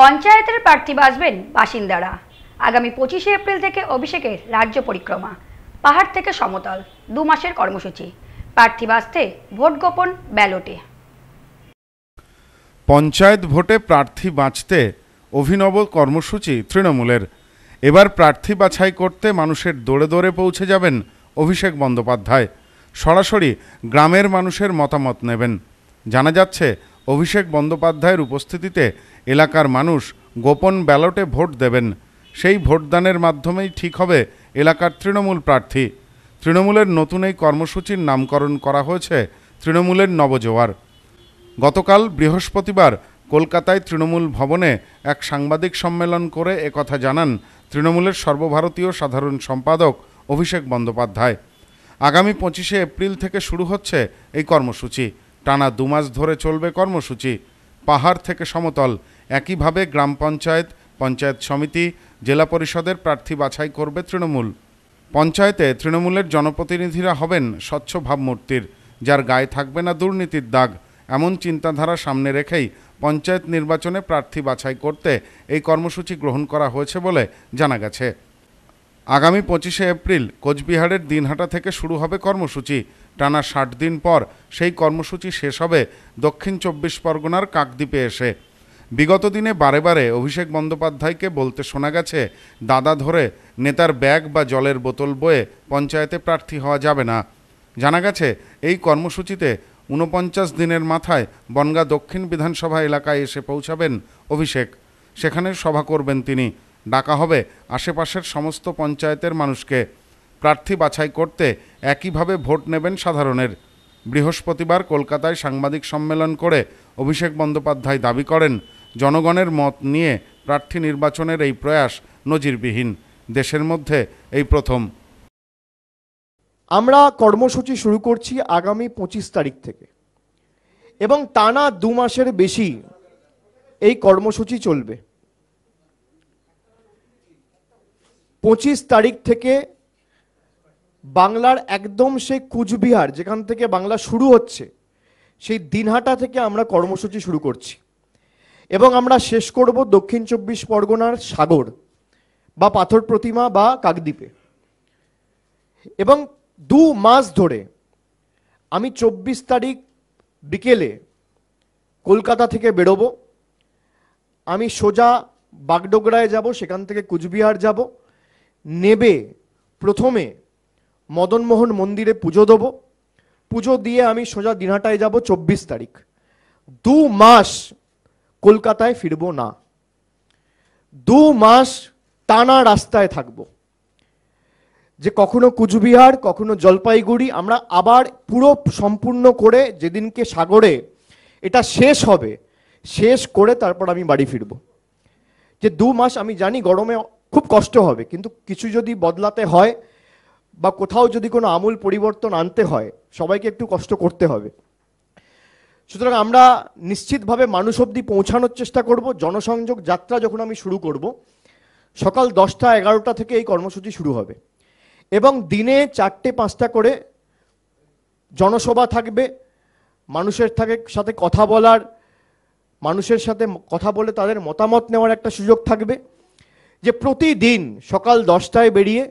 পঞ্চায়েতের প্রার্থী বাঁচবেন বাসিন্দারা আগামী পঁচিশে এপ্রিল থেকে অভিষেকের রাজ্য পরিক্রমা পাহাড় থেকে সমতল দু মাসের কর্মসূচি প্রার্থী বাঁচতে ভোট গোপন ব্যালটে পঞ্চায়েত ভোটে প্রার্থী বাঁচতে অভিনব কর্মসূচি তৃণমূলের এবার প্রার্থী বাছাই করতে মানুষের দৌড়ে দৌড়ে পৌঁছে যাবেন অভিষেক বন্দ্যোপাধ্যায় সরাসরি গ্রামের মানুষের মতামত নেবেন জানা যাচ্ছে অভিষেক বন্দ্যোপাধ্যায়ের উপস্থিতিতে এলাকার মানুষ গোপন ব্যালটে ভোট দেবেন সেই ভোটদানের মাধ্যমেই ঠিক হবে এলাকার তৃণমূল প্রার্থী তৃণমূলের নতুন এই কর্মসূচির নামকরণ করা হয়েছে তৃণমূলের নবজোয়ার গতকাল বৃহস্পতিবার কলকাতায় তৃণমূল ভবনে এক সাংবাদিক সম্মেলন করে একথা জানান তৃণমূলের সর্বভারতীয় সাধারণ সম্পাদক অভিষেক বন্দ্যোপাধ্যায় আগামী পঁচিশে এপ্রিল থেকে শুরু হচ্ছে এই কর্মসূচি টানা দুমাস ধরে চলবে কর্মসূচি পাহাড় থেকে সমতল একইভাবে গ্রাম পঞ্চায়েত পঞ্চায়েত সমিতি জেলা পরিষদের প্রার্থী বাছাই করবে তৃণমূল পঞ্চায়েতে তৃণমূলের জনপ্রতিনিধিরা হবেন স্বচ্ছ ভাবমূর্তির যার গায়ে থাকবে না দুর্নীতির দাগ এমন চিন্তাধারা সামনে রেখেই পঞ্চায়েত নির্বাচনে প্রার্থী বাছাই করতে এই কর্মসূচি গ্রহণ করা হয়েছে বলে জানা গেছে আগামী পঁচিশে এপ্রিল কোচবিহারের দিনহাটা থেকে শুরু হবে কর্মসূচি টানা ষাট দিন পর সেই কর্মসূচি শেষ হবে দক্ষিণ চব্বিশ পরগনার কাকদ্বীপে এসে বিগত দিনে বারে বারে অভিষেক বন্দ্যোপাধ্যায়কে বলতে শোনা গেছে দাদা ধরে নেতার ব্যাগ বা জলের বোতল বয়ে পঞ্চায়েতে প্রার্থী হওয়া যাবে না জানা গেছে এই কর্মসূচিতে ঊনপঞ্চাশ দিনের মাথায় বনগা দক্ষিণ বিধানসভা এলাকায় এসে পৌঁছাবেন অভিষেক সেখানে সভা করবেন তিনি ডাকা হবে আশেপাশের সমস্ত পঞ্চায়েতের মানুষকে প্রার্থী বাছাই করতে একইভাবে ভোট নেবেন সাধারণের বৃহস্পতিবার কলকাতায় সাংবাদিক সম্মেলন করে অভিষেক বন্দ্যোপাধ্যায় দাবি করেন জনগণের মত নিয়ে প্রার্থী নির্বাচনের এই প্রয়াস নজিরবিহীন দেশের মধ্যে এই প্রথম আমরা কর্মসূচি শুরু করছি আগামী পঁচিশ তারিখ থেকে এবং টানা দু মাসের বেশি এই কর্মসূচি চলবে পঁচিশ তারিখ থেকে বাংলার একদম সেই কুচবিহার যেখান থেকে বাংলা শুরু হচ্ছে সেই দিনহাটা থেকে আমরা কর্মসূচি শুরু করছি এবং আমরা শেষ করব দক্ষিণ চব্বিশ পরগনার সাগর বা পাথর প্রতিমা বা কাকদ্বীপে এবং দু মাস ধরে আমি চব্বিশ তারিখ বিকেলে কলকাতা থেকে বেরোবো আমি সোজা বাগডোগরায় যাব সেখান থেকে কুচবিহার যাব নেবে প্রথমে মদনমোহন মন্দিরে পুজো দেবো পুজো দিয়ে আমি সোজা দিনহাটায় যাব চব্বিশ তারিখ দু মাস কলকাতায় ফিরব না দু মাস টানা রাস্তায় থাকব যে কখনো কুচবিহার কখনো জলপাইগুড়ি আমরা আবার পুরো সম্পূর্ণ করে যেদিনকে সাগরে এটা শেষ হবে শেষ করে তারপর আমি বাড়ি ফিরব যে দু মাস আমি জানি গরমে খুব কষ্ট হবে কিন্তু কিছু যদি বদলাতে হয় বা কোথাও যদি কোনো আমূল পরিবর্তন আনতে হয় সবাইকে একটু কষ্ট করতে হবে সুতরাং আমরা নিশ্চিতভাবে মানুষ অবধি পৌঁছানোর চেষ্টা করব জনসংযোগ যাত্রা যখন আমি শুরু করব সকাল দশটা এগারোটা থেকে এই কর্মসূচি শুরু হবে এবং দিনে চারটে পাঁচটা করে জনসভা থাকবে মানুষের থাকে সাথে কথা বলার মানুষের সাথে কথা বলে তাদের মতামত নেওয়ার একটা সুযোগ থাকবে যে প্রতিদিন সকাল দশটায় বেরিয়ে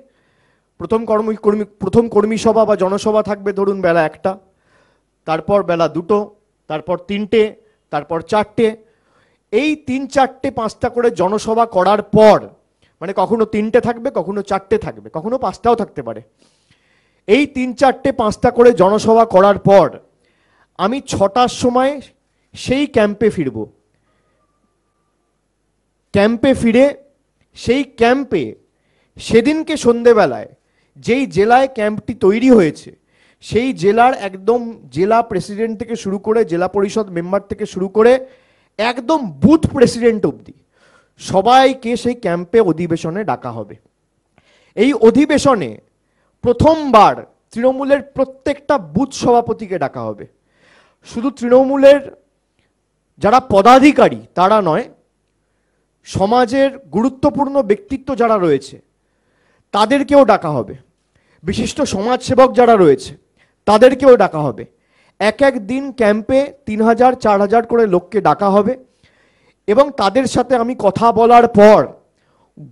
প্রথম কর্মী কর্মী প্রথম কর্মী সভা বা জনসভা থাকবে ধরুন বেলা একটা তারপর বেলা দুটো তারপর তিনটে তারপর চারটে এই তিন চারটে পাঁচটা করে জনসভা করার পর মানে কখনো তিনটে থাকবে কখনো চারটে থাকবে কখনো পাঁচটাও থাকতে পারে এই তিন চারটে পাঁচটা করে জনসভা করার পর আমি ছটার সময় সেই ক্যাম্পে ফিরব ক্যাম্পে ফিরে সেই ক্যাম্পে সেদিনকে সন্ধেবেলায় যেই জেলায় ক্যাম্পটি তৈরি হয়েছে সেই জেলার একদম জেলা প্রেসিডেন্ট থেকে শুরু করে জেলা পরিষদ মেম্বার থেকে শুরু করে একদম বুথ প্রেসিডেন্ট অবধি সবাইকে সেই ক্যাম্পে অধিবেশনে ডাকা হবে এই অধিবেশনে প্রথমবার তৃণমূলের প্রত্যেকটা বুথ সভাপতিকে ডাকা হবে শুধু তৃণমূলের যারা পদাধিকারী তারা নয় সমাজের গুরুত্বপূর্ণ ব্যক্তিত্ব যারা রয়েছে তাদেরকেও ডাকা হবে বিশিষ্ট সমাজসেবক যারা রয়েছে তাদেরকেও ডাকা হবে এক এক দিন ক্যাম্পে তিন হাজার চার হাজার করে লোককে ডাকা হবে এবং তাদের সাথে আমি কথা বলার পর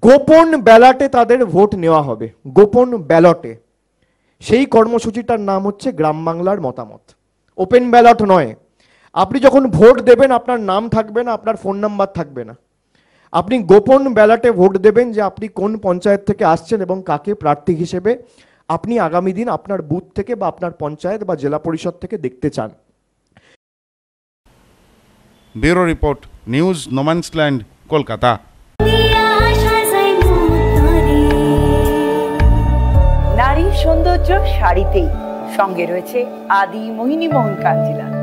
গোপন ব্যালটে তাদের ভোট নেওয়া হবে গোপন ব্যালটে সেই কর্মসূচিটার নাম হচ্ছে গ্রাম বাংলার মতামত ওপেন ব্যালট নয় আপনি যখন ভোট দেবেন আপনার নাম থাকবে না আপনার ফোন নাম্বার থাকবে না আপনি গোপন ব্যালটে ভোট দেবেন যে আপনি কোন পঞ্চায়েত থেকে আসছেন এবং কাকে প্রার্থী হিসেবে আপনি আগামী দিন আপনার বুথ থেকে বা আপনার পঞ্চায়েত বা জেলা পরিষদ থেকে দেখতে চান bureau report news no man's land Kolkata নারী সৌন্দর্য শাড়িতেই সঙ্গে রয়েছে আদি মোহিনী মোহন কাঞ্জিলা